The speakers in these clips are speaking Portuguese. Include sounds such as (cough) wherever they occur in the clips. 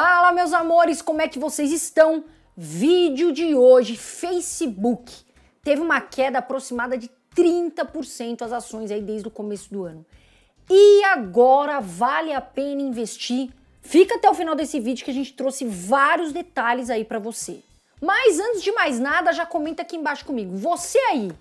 Fala meus amores, como é que vocês estão? Vídeo de hoje, Facebook teve uma queda aproximada de 30% as ações aí desde o começo do ano. E agora vale a pena investir? Fica até o final desse vídeo que a gente trouxe vários detalhes aí para você. Mas antes de mais nada, já comenta aqui embaixo comigo. Você aí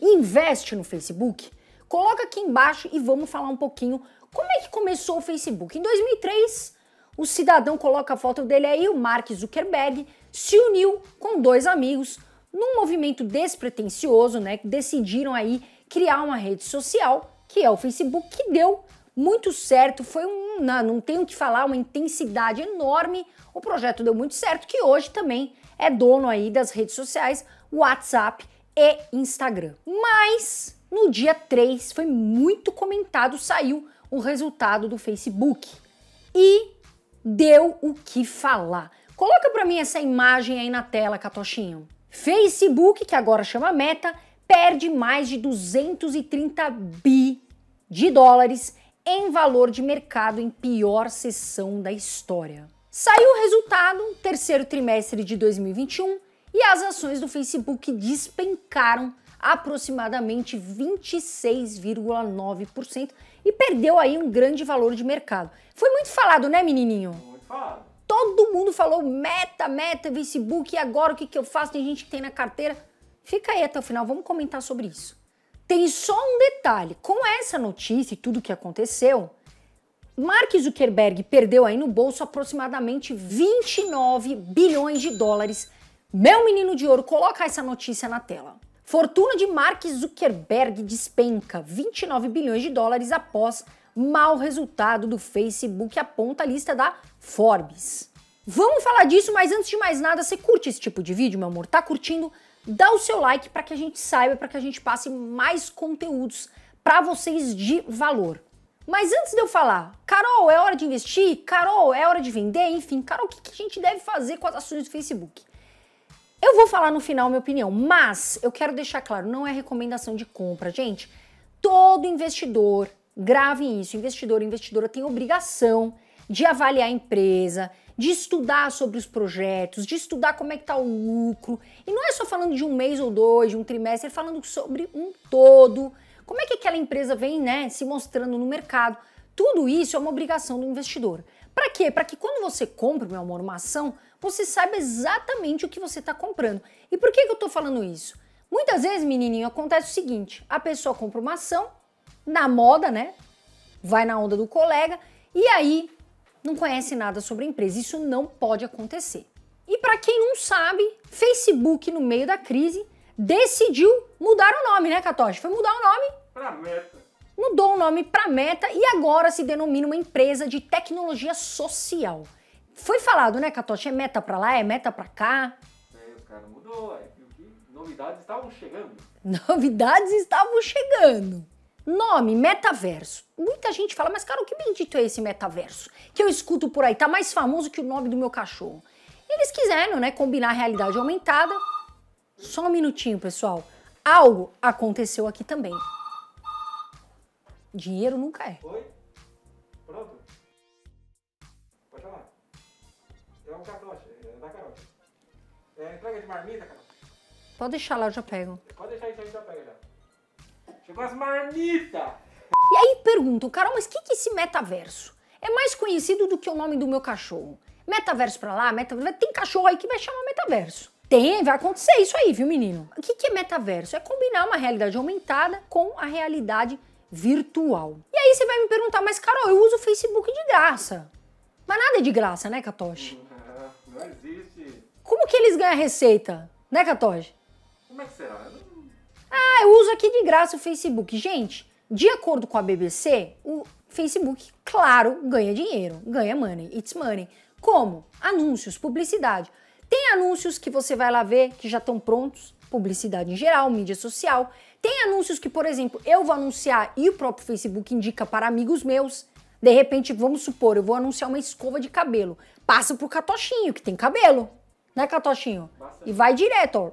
investe no Facebook? Coloca aqui embaixo e vamos falar um pouquinho como é que começou o Facebook. Em 2003, o cidadão coloca a foto dele aí, o Mark Zuckerberg se uniu com dois amigos num movimento despretensioso, né, decidiram aí criar uma rede social, que é o Facebook, que deu muito certo, foi um, não, não tenho que falar, uma intensidade enorme. O projeto deu muito certo, que hoje também é dono aí das redes sociais, WhatsApp e Instagram. Mas no dia 3 foi muito comentado, saiu o resultado do Facebook. E deu o que falar. Coloca para mim essa imagem aí na tela, Catochinho. Facebook, que agora chama Meta, perde mais de 230 bi de dólares em valor de mercado em pior sessão da história. Saiu o resultado, terceiro trimestre de 2021, e as ações do Facebook despencaram aproximadamente 26,9%, e perdeu aí um grande valor de mercado. Foi muito falado, né, menininho? Muito falado. Todo mundo falou meta, meta, Facebook, e agora o que, que eu faço? Tem gente que tem na carteira. Fica aí até o final, vamos comentar sobre isso. Tem só um detalhe: com essa notícia e tudo que aconteceu, Mark Zuckerberg perdeu aí no bolso aproximadamente 29 bilhões de dólares. Meu menino de ouro, coloca essa notícia na tela. Fortuna de Mark Zuckerberg despenca 29 bilhões de dólares após mau resultado do Facebook, aponta a lista da Forbes. Vamos falar disso, mas antes de mais nada, você curte esse tipo de vídeo, meu amor? Tá curtindo? Dá o seu like para que a gente saiba, para que a gente passe mais conteúdos para vocês de valor. Mas antes de eu falar, Carol, é hora de investir? Carol, é hora de vender? Enfim, Carol, o que, que a gente deve fazer com as ações do Facebook? Eu vou falar no final minha opinião, mas eu quero deixar claro, não é recomendação de compra, gente. Todo investidor, grave isso, investidor, investidora tem obrigação de avaliar a empresa, de estudar sobre os projetos, de estudar como é que tá o lucro. E não é só falando de um mês ou dois, de um trimestre, é falando sobre um todo. Como é que aquela empresa vem, né, se mostrando no mercado? Tudo isso é uma obrigação do investidor. Para quê? Para que quando você compra, meu amor, uma ação, você sabe exatamente o que você está comprando. E por que, que eu estou falando isso? Muitas vezes, menininho, acontece o seguinte: a pessoa compra uma ação na moda, né? Vai na onda do colega e aí não conhece nada sobre a empresa. Isso não pode acontecer. E para quem não sabe, Facebook no meio da crise decidiu mudar o nome, né, Catoche? Foi mudar o nome? Para Meta. Mudou o nome para Meta e agora se denomina uma empresa de tecnologia social. Foi falado, né, Catoche? É meta pra lá, é meta pra cá. É, o cara mudou, é. é Novidades estavam chegando. (laughs) Novidades estavam chegando. Nome, metaverso. Muita gente fala, mas cara, o que bendito é esse metaverso? Que eu escuto por aí, tá mais famoso que o nome do meu cachorro. Eles quiseram, né, combinar a realidade aumentada. Só um minutinho, pessoal. Algo aconteceu aqui também. Dinheiro nunca é. Oi? cartoche, é da Carol. É, entrega de marmita, Carol? Pode deixar lá, eu já pego. Pode deixar aí, já pega já. Chegou as marmitas! E aí pergunto, Carol, mas o que, que é esse metaverso? É mais conhecido do que o nome do meu cachorro. Metaverso pra lá, metaverso. Tem cachorro aí que vai chamar metaverso. Tem, vai acontecer isso aí, viu, menino? O que, que é metaverso? É combinar uma realidade aumentada com a realidade virtual. E aí você vai me perguntar, mas Carol, eu uso o Facebook de graça. Mas nada é de graça, né, Katoshi? Como que eles ganham receita? Né, Catoge? Como é que será? Ah, eu uso aqui de graça o Facebook. Gente, de acordo com a BBC, o Facebook, claro, ganha dinheiro, ganha money, it's money. Como? Anúncios, publicidade. Tem anúncios que você vai lá ver que já estão prontos, publicidade em geral, mídia social. Tem anúncios que, por exemplo, eu vou anunciar e o próprio Facebook indica para amigos meus. De repente, vamos supor, eu vou anunciar uma escova de cabelo. Passa pro Catochinho, que tem cabelo né, Catochinho? Bastante. E vai direto ó,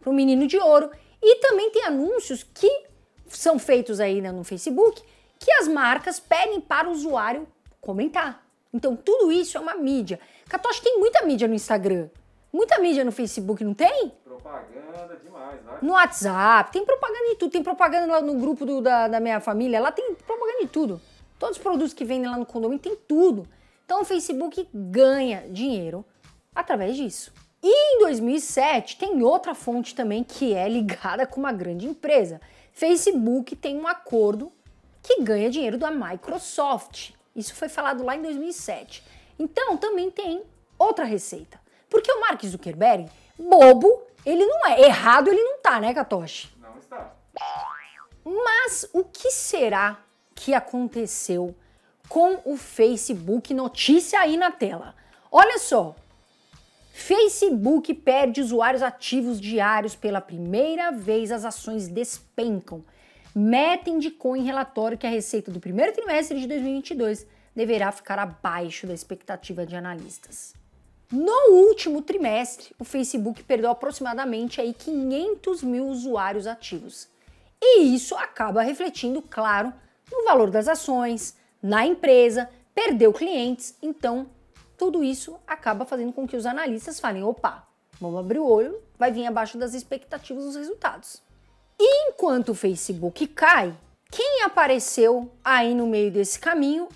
pro menino de ouro. E também tem anúncios que são feitos aí né, no Facebook que as marcas pedem para o usuário comentar. Então tudo isso é uma mídia. Catoche tem muita mídia no Instagram, muita mídia no Facebook, não tem? Propaganda demais, né? No WhatsApp, tem propaganda de tudo. Tem propaganda lá no grupo do, da, da minha família, lá tem propaganda de tudo. Todos os produtos que vendem lá no condomínio tem tudo. Então o Facebook ganha dinheiro através disso. E em 2007 tem outra fonte também que é ligada com uma grande empresa. Facebook tem um acordo que ganha dinheiro da Microsoft. Isso foi falado lá em 2007. Então também tem outra receita. Porque o Mark Zuckerberg, bobo, ele não é. Errado ele não tá, né, Katoshi? Não está. Mas o que será que aconteceu com o Facebook? Notícia aí na tela. Olha só, Facebook perde usuários ativos diários pela primeira vez, as ações despencam. Meta indicou em relatório que a receita do primeiro trimestre de 2022 deverá ficar abaixo da expectativa de analistas. No último trimestre, o Facebook perdeu aproximadamente aí 500 mil usuários ativos. E isso acaba refletindo, claro, no valor das ações, na empresa, perdeu clientes, então tudo isso acaba fazendo com que os analistas falem: opa, vamos abrir o olho, vai vir abaixo das expectativas os resultados. E enquanto o Facebook cai, quem apareceu aí no meio desse caminho?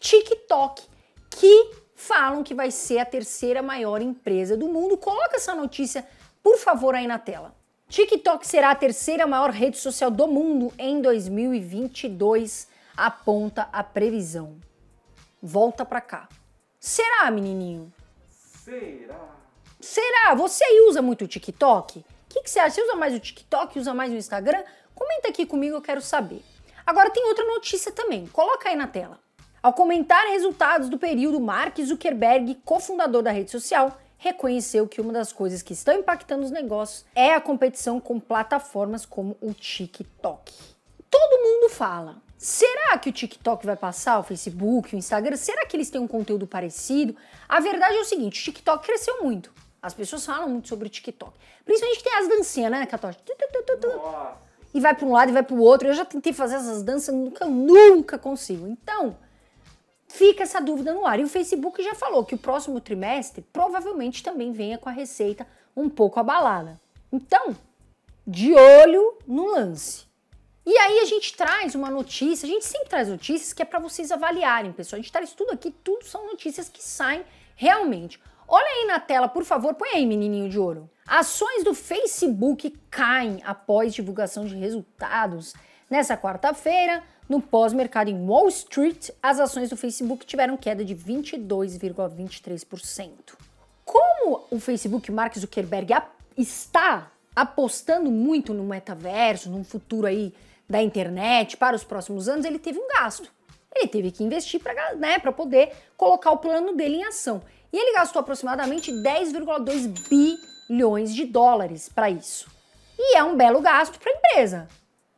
TikTok, que falam que vai ser a terceira maior empresa do mundo. Coloca essa notícia, por favor, aí na tela. TikTok será a terceira maior rede social do mundo em 2022, aponta a previsão. Volta para cá. Será, menininho? Será? Será? Você usa muito o TikTok? O que, que, você acha? Você usa mais o TikTok? Usa mais o Instagram? Comenta aqui comigo, eu quero saber. Agora tem outra notícia também, coloca aí na tela. Ao comentar resultados do período, Mark Zuckerberg, cofundador da rede social, reconheceu que uma das coisas que estão impactando os negócios é a competição com plataformas como o TikTok. Todo mundo fala, Será que o TikTok vai passar, o Facebook, o Instagram? Será que eles têm um conteúdo parecido? A verdade é o seguinte: o TikTok cresceu muito. As pessoas falam muito sobre o TikTok. Principalmente tem as dancinhas, né, Catocha? E vai para um lado e vai para o outro. Eu já tentei fazer essas danças, nunca, nunca consigo. Então, fica essa dúvida no ar. E o Facebook já falou que o próximo trimestre provavelmente também venha com a receita um pouco abalada. Então, de olho no lance. E aí a gente traz uma notícia, a gente sempre traz notícias que é para vocês avaliarem, pessoal. A gente traz tudo aqui, tudo são notícias que saem realmente. Olha aí na tela, por favor, põe aí, menininho de ouro. Ações do Facebook caem após divulgação de resultados. Nessa quarta-feira, no pós-mercado em Wall Street, as ações do Facebook tiveram queda de 22,23%. Como o Facebook Mark Zuckerberg está apostando muito no metaverso, num futuro aí da internet para os próximos anos, ele teve um gasto. Ele teve que investir para né, poder colocar o plano dele em ação. E ele gastou aproximadamente 10,2 bilhões de dólares para isso. E é um belo gasto para a empresa,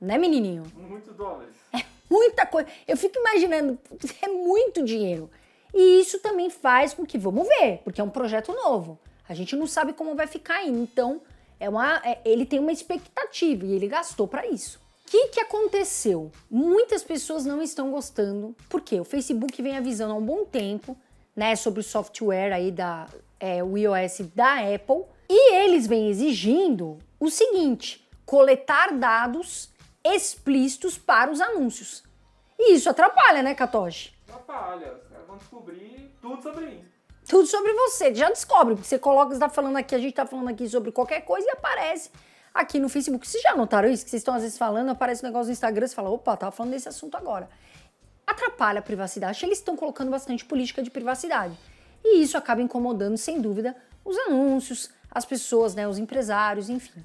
né, menininho? Muitos dólares. É muita coisa. Eu fico imaginando, é muito dinheiro. E isso também faz com que, vamos ver, porque é um projeto novo. A gente não sabe como vai ficar ainda. Então, é uma, é, ele tem uma expectativa e ele gastou para isso que, que aconteceu? Muitas pessoas não estão gostando, porque o Facebook vem avisando há um bom tempo, né, sobre o software aí da é, o iOS da Apple, e eles vêm exigindo o seguinte: coletar dados explícitos para os anúncios. E isso atrapalha, né, Katoshi? Atrapalha. Os caras vão descobrir tudo sobre mim. Tudo sobre você. Já descobre, porque você coloca, você tá falando aqui, a gente está falando aqui sobre qualquer coisa e aparece aqui no Facebook. Vocês já notaram isso? Que vocês estão às vezes falando, aparece um negócio no Instagram, você fala, opa, tava falando desse assunto agora. Atrapalha a privacidade. Acho que eles estão colocando bastante política de privacidade. E isso acaba incomodando, sem dúvida, os anúncios, as pessoas, né, os empresários, enfim.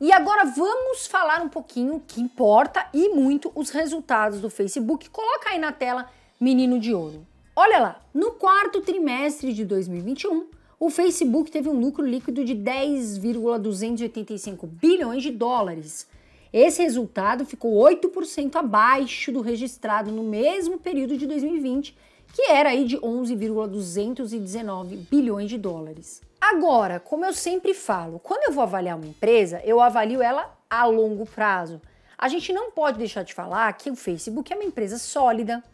E agora vamos falar um pouquinho que importa e muito os resultados do Facebook. Coloca aí na tela, menino de ouro. Olha lá, no quarto trimestre de 2021, o Facebook teve um lucro líquido de 10,285 bilhões de dólares. Esse resultado ficou 8% abaixo do registrado no mesmo período de 2020, que era aí de 11,219 bilhões de dólares. Agora, como eu sempre falo, quando eu vou avaliar uma empresa, eu avalio ela a longo prazo. A gente não pode deixar de falar que o Facebook é uma empresa sólida,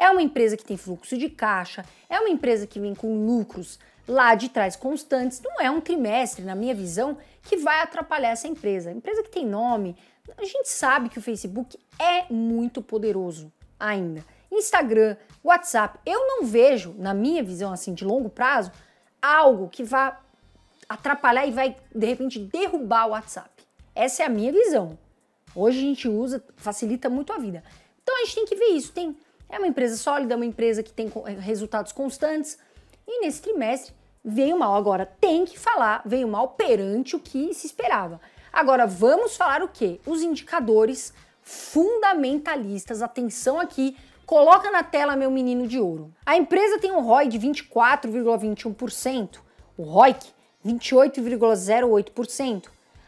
é uma empresa que tem fluxo de caixa, é uma empresa que vem com lucros lá de trás constantes. Não é um trimestre, na minha visão, que vai atrapalhar essa empresa. Empresa que tem nome, a gente sabe que o Facebook é muito poderoso ainda. Instagram, WhatsApp, eu não vejo, na minha visão assim de longo prazo, algo que vá atrapalhar e vai de repente derrubar o WhatsApp. Essa é a minha visão. Hoje a gente usa, facilita muito a vida. Então a gente tem que ver isso. Tem é uma empresa sólida, é uma empresa que tem eh, resultados constantes. E nesse trimestre veio mal. Agora tem que falar, veio mal perante o que se esperava. Agora vamos falar o que? Os indicadores fundamentalistas. Atenção aqui, coloca na tela meu menino de ouro. A empresa tem um ROI de 24,21%, o ROIC 28,08%,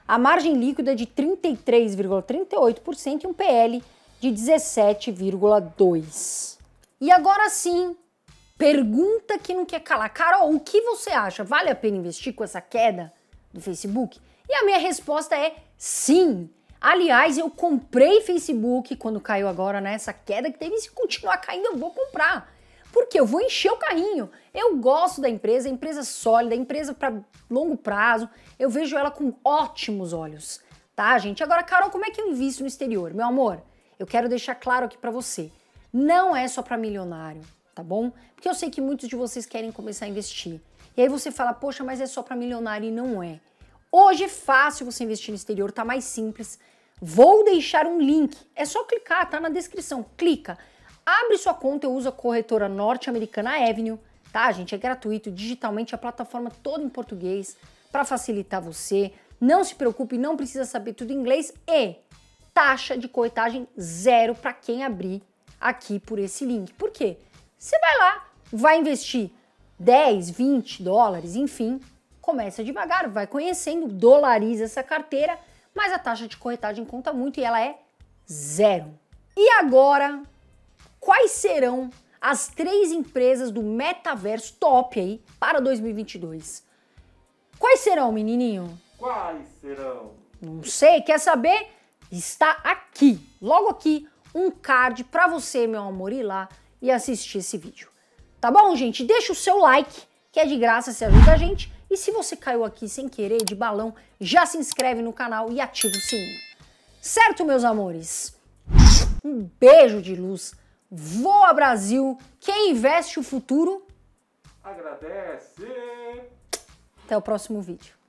a margem líquida de 33,38% e um PL de 17,2. E agora sim, pergunta que não quer calar. Carol, o que você acha? Vale a pena investir com essa queda do Facebook? E a minha resposta é sim. Aliás, eu comprei Facebook quando caiu agora nessa né? queda que teve. Se continuar caindo, eu vou comprar. Porque eu vou encher o carrinho. Eu gosto da empresa, empresa sólida, empresa para longo prazo. Eu vejo ela com ótimos olhos, tá, gente? Agora, Carol, como é que eu invisto no exterior? Meu amor, eu quero deixar claro aqui para você, não é só para milionário, tá bom? Porque eu sei que muitos de vocês querem começar a investir. E aí você fala, poxa, mas é só para milionário e não é. Hoje é fácil você investir no exterior, tá mais simples. Vou deixar um link, é só clicar, tá na descrição, clica. Abre sua conta, eu uso a corretora norte-americana Avenue, tá gente? É gratuito, digitalmente, a plataforma toda em português, para facilitar você. Não se preocupe, não precisa saber tudo em inglês e taxa de corretagem zero para quem abrir aqui por esse link. Por quê? Você vai lá, vai investir 10, 20 dólares, enfim, começa devagar, vai conhecendo, dolariza essa carteira, mas a taxa de corretagem conta muito e ela é zero. E agora, quais serão as três empresas do metaverso top aí para 2022? Quais serão, menininho? Quais serão? Não sei, quer saber? está aqui, logo aqui, um card para você, meu amor, ir lá e assistir esse vídeo. Tá bom, gente? Deixa o seu like, que é de graça, você ajuda a gente. E se você caiu aqui sem querer, de balão, já se inscreve no canal e ativa o sininho. Certo, meus amores? Um beijo de luz. Voa, Brasil! Quem investe o futuro... Agradece! Até o próximo vídeo.